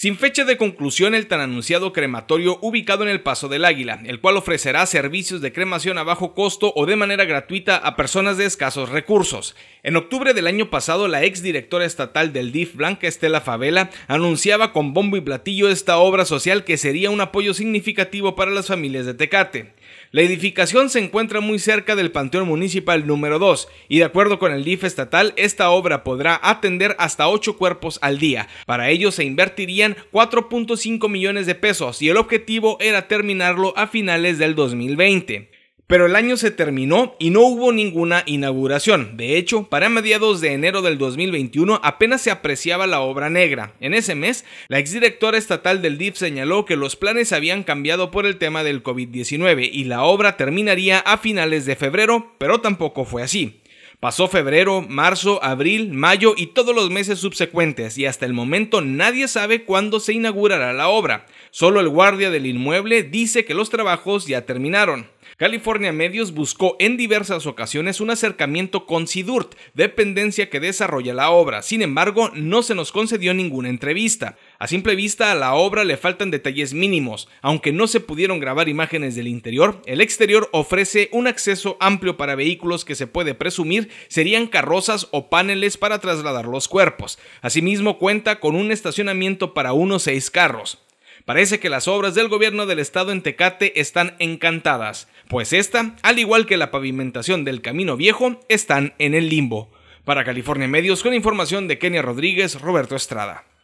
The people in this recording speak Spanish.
Sin fecha de conclusión, el tan anunciado crematorio ubicado en el Paso del Águila, el cual ofrecerá servicios de cremación a bajo costo o de manera gratuita a personas de escasos recursos. En octubre del año pasado, la ex directora estatal del DIF, Blanca Estela Favela, anunciaba con bombo y platillo esta obra social que sería un apoyo significativo para las familias de Tecate. La edificación se encuentra muy cerca del Panteón Municipal número 2 y de acuerdo con el DIF estatal, esta obra podrá atender hasta 8 cuerpos al día. Para ello se invertirían 4.5 millones de pesos y el objetivo era terminarlo a finales del 2020. Pero el año se terminó y no hubo ninguna inauguración. De hecho, para mediados de enero del 2021 apenas se apreciaba la obra negra. En ese mes, la exdirectora estatal del DIF señaló que los planes habían cambiado por el tema del COVID-19 y la obra terminaría a finales de febrero, pero tampoco fue así. Pasó febrero, marzo, abril, mayo y todos los meses subsecuentes y hasta el momento nadie sabe cuándo se inaugurará la obra. Solo el guardia del inmueble dice que los trabajos ya terminaron. California Medios buscó en diversas ocasiones un acercamiento con SIDURT, dependencia que desarrolla la obra. Sin embargo, no se nos concedió ninguna entrevista. A simple vista a la obra le faltan detalles mínimos. Aunque no se pudieron grabar imágenes del interior, el exterior ofrece un acceso amplio para vehículos que se puede presumir serían carrozas o paneles para trasladar los cuerpos. Asimismo cuenta con un estacionamiento para unos seis carros. Parece que las obras del gobierno del estado en Tecate están encantadas, pues esta, al igual que la pavimentación del Camino Viejo, están en el limbo. Para California Medios, con información de Kenia Rodríguez, Roberto Estrada.